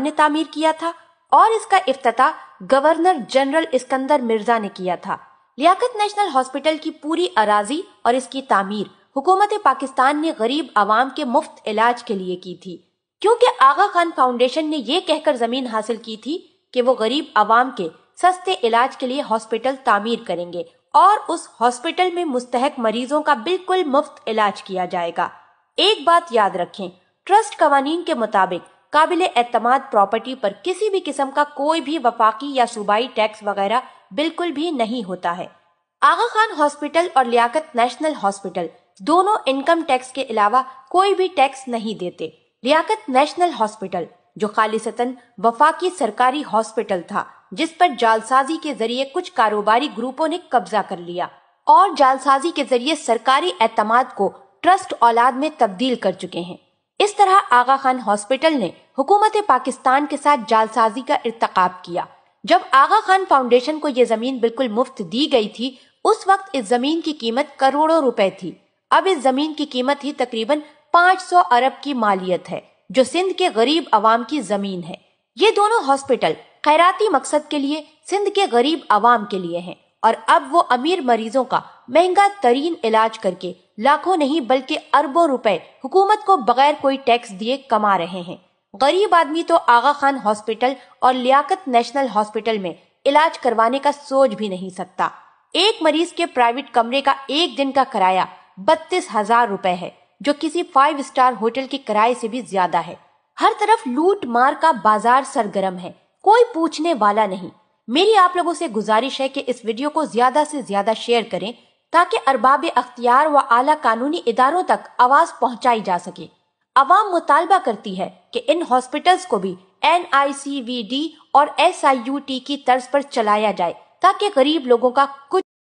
ने तामीर किया था और इसका अफ्ताह गवर्नर जनरल इस्कंदर मिर्जा ने किया था लियाकत नेशनल हॉस्पिटल की पूरी अराजी और इसकी तामीर हुकूमत पाकिस्तान ने गरीब आवाम के मुफ्त इलाज के लिए की थी क्योंकि आगा खान फाउंडेशन ने यह कहकर जमीन हासिल की थी कि वो गरीब आवाम के सस्ते इलाज के लिए हॉस्पिटल तामीर करेंगे और उस हॉस्पिटल में मुस्तहक मरीजों का बिल्कुल मुफ्त इलाज किया जाएगा एक बात याद रखें ट्रस्ट कवानीन के मुताबिक काबिल एतमाद प्रॉपर्टी पर किसी भी किस्म का कोई भी वफाकी या सूबाई टैक्स वगैरह बिल्कुल भी नहीं होता है आगा खान हॉस्पिटल और लियाकत नेशनल हॉस्पिटल दोनों इनकम टैक्स के अलावा कोई भी टैक्स नहीं देते लियाकत नेशनल हॉस्पिटल जो खालिसतन वफाकी सरकारी हॉस्पिटल था जिस पर जालसाजी के जरिए कुछ कारोबारी ग्रुपों ने कब्जा कर लिया और जालसाजी के जरिए सरकारी एतमाद को ट्रस्ट औलाद में तब्दील कर चुके हैं इस तरह आगा खान हॉस्पिटल ने हुकूमत पाकिस्तान के साथ जालसाजी का इरतकाब किया जब आगा खान फाउंडेशन को ये जमीन बिल्कुल मुफ्त दी गई थी उस वक्त इस जमीन की कीमत करोड़ों रुपए थी अब इस जमीन की कीमत ही तकरीबन 500 अरब की मालियत है जो सिंध के गरीब आवाम की जमीन है ये दोनों हॉस्पिटल खैराती मकसद के लिए सिंध के गरीब आवाम के लिए हैं और अब वो अमीर मरीजों का महंगा तरीन इलाज करके लाखों नहीं बल्कि अरबों रुपए हुकूमत को बगैर कोई टैक्स दिए कमा रहे हैं गरीब आदमी तो आगा खान हॉस्पिटल और लियाकत नेशनल हॉस्पिटल में इलाज करवाने का सोच भी नहीं सकता एक मरीज के प्राइवेट कमरे का एक दिन का किराया बत्तीस हजार रूपए है जो किसी फाइव स्टार होटल के किराए से भी ज्यादा है हर तरफ लूट मार का बाजार सरगर्म है कोई पूछने वाला नहीं मेरी आप लोगों से गुजारिश है कि इस वीडियो को ज्यादा से ज्यादा शेयर करें ताकि अरबाब अख्तियार व आला कानूनी इदारों तक आवाज पहुंचाई जा सके अवाम मुतालबा करती है कि इन हॉस्पिटल्स को भी N I C V D और एस आई यू टी की तर्ज पर चलाया जाए ताकि गरीब लोगों का कुछ